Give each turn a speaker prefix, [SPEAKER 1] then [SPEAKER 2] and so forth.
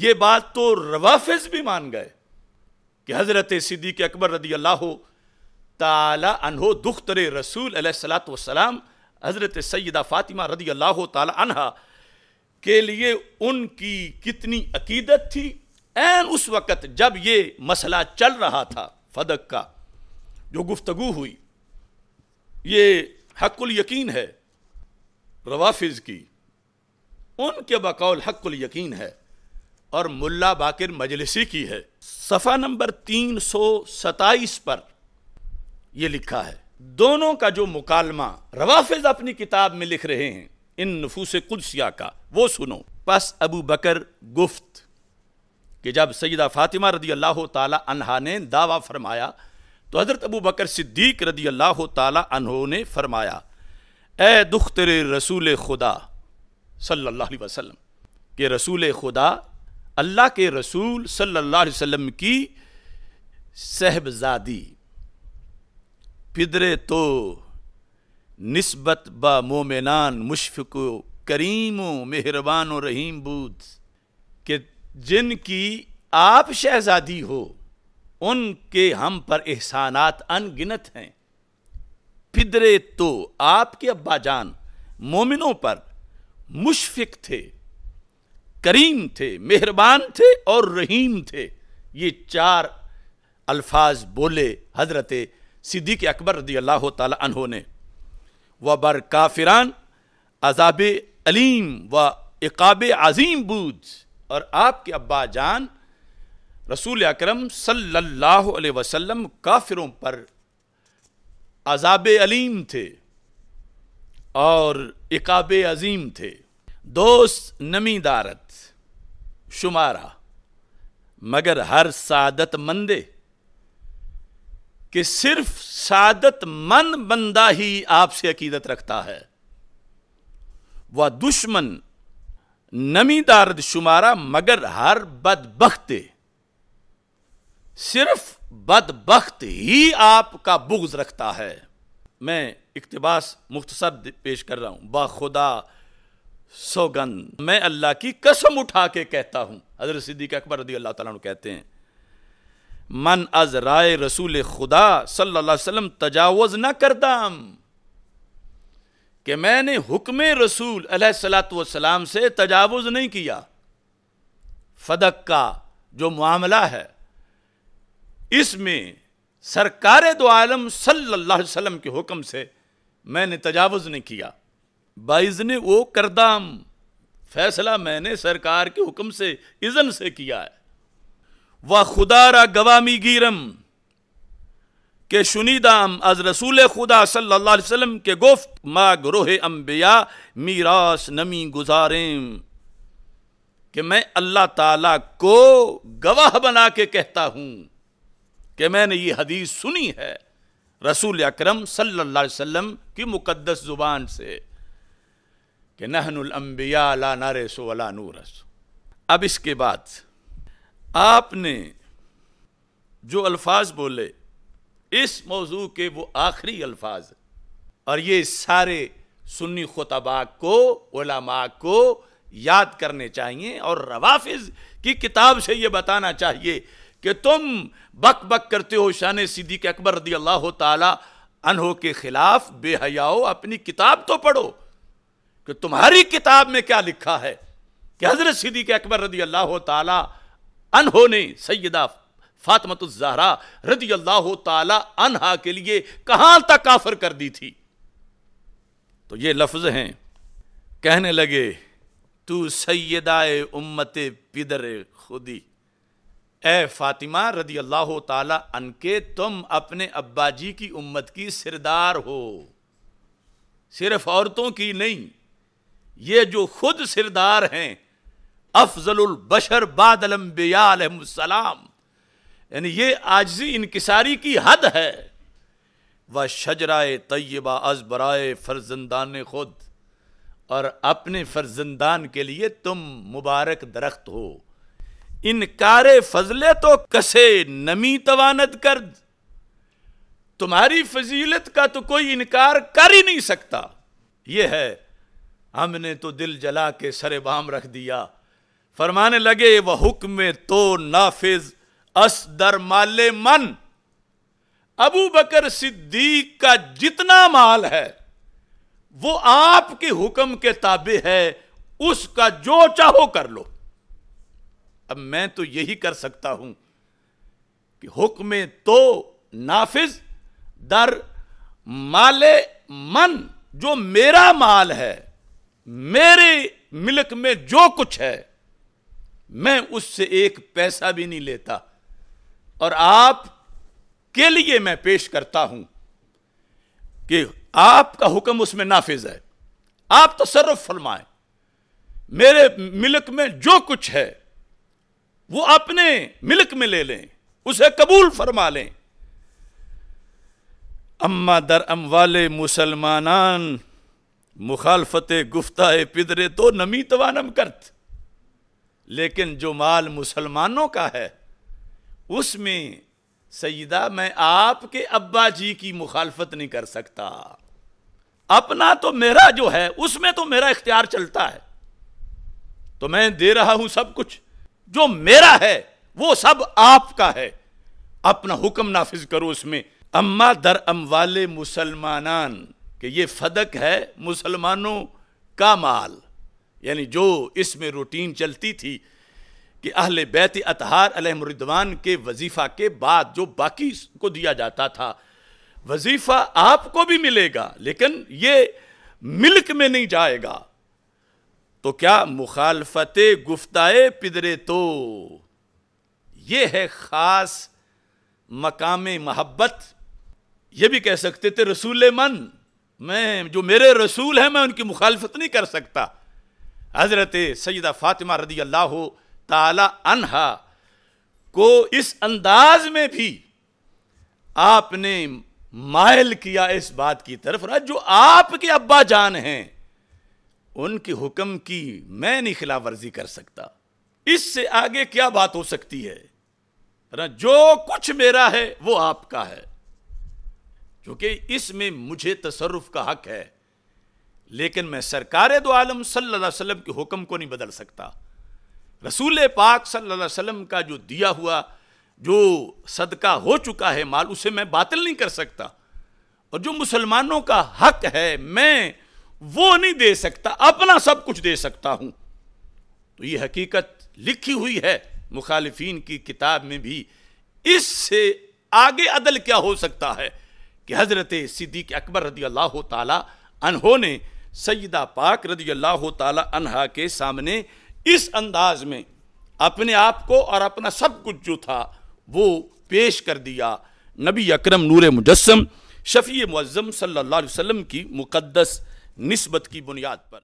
[SPEAKER 1] ये बात तो रवाफिज भी मान गए कि हज़रत सिद्दीक अकबर रदी अल्लाह ताला अनहो तरे रसूल वसलाम हज़रत सैदा फ़ातिमा रदी अल्लाह तहा के लिए उनकी कितनी अकीदत थी एन उस वक़्त जब ये मसला चल रहा था फदक का जो गुफ्तगु हुई ये हक्ल यकीन है रवाफिज की उनके बकौल हक्कुल यकीन है और मुल्ला बाकिर मजलिसी की है सफ़ा नंबर तीन सौ सताइस पर यह लिखा है दोनों का जो मुकालमा रवाफिज अपनी किताब में लिख रहे हैं इन नफूस कुलसिया का वो सुनो पस अबू बकर गुफ्त कि जब सईदा फ़ातिमा रदी अल्लाह तहा ने दावा फरमाया तो हज़रत अबू बकर सिद्दीक रदी अल्लाह तहों ने फरमाया ए तेरे रसूल खुदा सल्लल्लाहु अलैहि वसल्लम के रसूल खुदा अल्लाह के रसूल सल्लल्लाहु अलैहि वसल्लम की सहबजादी पिदरे तो नस्बत ब मोमिनान मुशफ़ करीम मेहरबान रहीम बूद के जिनकी आप शहजादी हो उनके हम पर एहसानात अनगिनत हैं पिदरे तो आपके अब्बाजान मोमिनों पर मुशफिक थे करीम थे मेहरबान थे और रहीम थे ये चार अल्फाज बोले हजरत सिद्दीक अकबर रदी अल्लाह तहों ने व बर काफिरान अजाब अलीम व इकाब अजीम बूझ और आपके अब्बा जान रसूल अक्रम सल्लल्लाहु काफिरों पर अजाब अलीम थे और इकाब अजीम थे दोस्त नमी दारत शुमारा मगर हर सादत मंदे कि सिर्फ सादत मंद बंदा ही आपसे अकीदत रखता है वह दुश्मन नमी दारद शुमारा मगर हर बदबख्त सिर्फ बदबख्त ही आपका बुग्ज रखता है मैं इकतबास मुख्तसर पेश कर रहा हूं बा खुदा सौगंध मैं अल्लाह की कसम उठा के कहता हूं हजरत सिद्दीक अकबर रदी अल्लाह तला कहते हैं मन अज राय रसूल खुदा सल्ला तजावज़ न करदाम कि मैंने हुक्म रसूल सलाम से तजावज़ नहीं किया फदक का जो मामला है इसमें सरकार दो आलम सल्लाम के हुक्म से मैंने तजावज़ नहीं किया ने वो करदाम फैसला मैंने सरकार के हुक्म से इज़न से किया है वह खुदारा गवामी गिरम के शुनीदाम अज रसूल खुदा सल्लल्लाहु अलैहि वसल्लम के गुफ्त मा ग्रोह अम्बिया मीरास नमी गुजारेम कि मैं अल्लाह ताला को गवाह बना के कहता हूँ कि मैंने ये हदीस सुनी है रसूल अकरम सल्लल्लाहु अलैहि वसल्लम की मुकद्दस ज़ुबान से कि नहनबिया ला सो वला नूरस अब इसके बाद आपने जो अल्फाज बोले इस मौजू के वो आखिरी अल्फाज और ये सारे सुन्नी खुतबा को ओलामा को याद करने चाहिए और रवाफिज की किताब से ये बताना चाहिए कि तुम बक बक करते हो शान सिद्दीक अकबर रदी अल्लाह तला अनहो के खिलाफ बेहयाओ अपनी किताब तो पढ़ो कि तुम्हारी किताब में क्या लिखा है कि हजरत सिद्दीक अकबर रदी अल्लाह ताला अनहो ने सैदा फातमतुजहरा रदी अल्लाह ताला के लिए कहां तक काफर कर दी थी तो ये लफ्ज हैं कहने लगे तू सैदाए उम्मत पिदर खुदी ए फातिमा रदी अल्लाह ताला के तुम अपने अब्बा जी की उम्मत की सिरदार हो सिर्फ औरतों की नहीं ये जो खुद सिरदार हैं अफजल बशर बादलम्बियालम यानी ये आजी इनकसारी की हद है व शजराए तय्यबा अजबराए फर्जंदान खुद और अपने फर्जंदान के लिए तुम मुबारक दरख्त हो इनकार फजले तो कसे नमी तवानत कर तुम्हारी फजीलत का तो कोई इनकार कर ही नहीं सकता यह है हमने तो दिल जला के सरे बाम रख दिया फरमाने लगे वह हुक्म तो नाफिज अस दर माले मन अबू बकर सिद्दीक का जितना माल है वो आपके हुक्म के ताबे है उसका जो चाहो कर लो अब मैं तो यही कर सकता हूं कि हुक्म तो नाफिज दर माले मन जो मेरा माल है मेरे मिलक में जो कुछ है मैं उससे एक पैसा भी नहीं लेता और आप के लिए मैं पेश करता हूं कि आपका हुक्म उसमें नाफिज है आप सर्व फरमाए मेरे मिलक में जो कुछ है वो अपने मिलक में ले लें उसे कबूल फरमा लें अम्मा दर अम वाले मुसलमानान मुखालफत गुफ्ता पिदरे तो नमी तवानम करत लेकिन जो माल मुसलमानों का है उसमें सईदा मैं आपके अब्बा जी की मुखालफत नहीं कर सकता अपना तो मेरा जो है उसमें तो मेरा इख्तियार चलता है तो मैं दे रहा हूं सब कुछ जो मेरा है वो सब आपका है अपना हुक्म नाफिज करो उसमें अम्मा दर वाले मुसलमानान कि ये फदक है मुसलमानों का माल यानी जो इसमें रूटीन चलती थी कि अहल बैत अतहार अलहमरिदवान के वजीफ़ा के बाद जो बाकी को दिया जाता था वजीफ़ा आपको भी मिलेगा लेकिन ये मिल्क में नहीं जाएगा तो क्या मुखालफत गुफ्ताए पिदरे तो ये है ख़ास मकाम महब्बत ये भी कह सकते थे रसूल मन मैं जो मेरे रसूल हैं मैं उनकी मुखालफत नहीं कर सकता हज़रत सैदा फ़ातिमा रदी अल्लाह ताला अनहा को इस अंदाज में भी आपने मायल किया इस बात की तरफ जो आपके अब्बा जान हैं उनके हुक्म की मैं नहीं खिलाफ वर्जी कर सकता इससे आगे क्या बात हो सकती है जो कुछ मेरा है वो आपका है क्योंकि इसमें मुझे तसरफ का हक है लेकिन मैं सरकार दो आलम सल्लल्लाहु अलैहि वसल्लम के हुक्म को नहीं बदल सकता रसूल पाक सल्लल्लाहु अलैहि वसल्लम का जो दिया हुआ जो सदका हो चुका है माल उसे मैं बातिल नहीं कर सकता और जो मुसलमानों का हक है मैं वो नहीं दे सकता अपना सब कुछ दे सकता हूं तो ये हकीकत लिखी हुई है मुखालफी की किताब में भी इससे आगे अदल क्या हो सकता है कि हज़रत सिद्दीक अकबर रदी अल्लाह तहों ने सैदा पाक रदी अल्लाह तहा के सामने इस अंदाज में अपने आप को और अपना सब कुछ जो था वो पेश कर दिया नबी अकरम नूर मुजस्म शफ़ी मज़म सल्ला वसम की मुकदस नस्बत की बुनियाद पर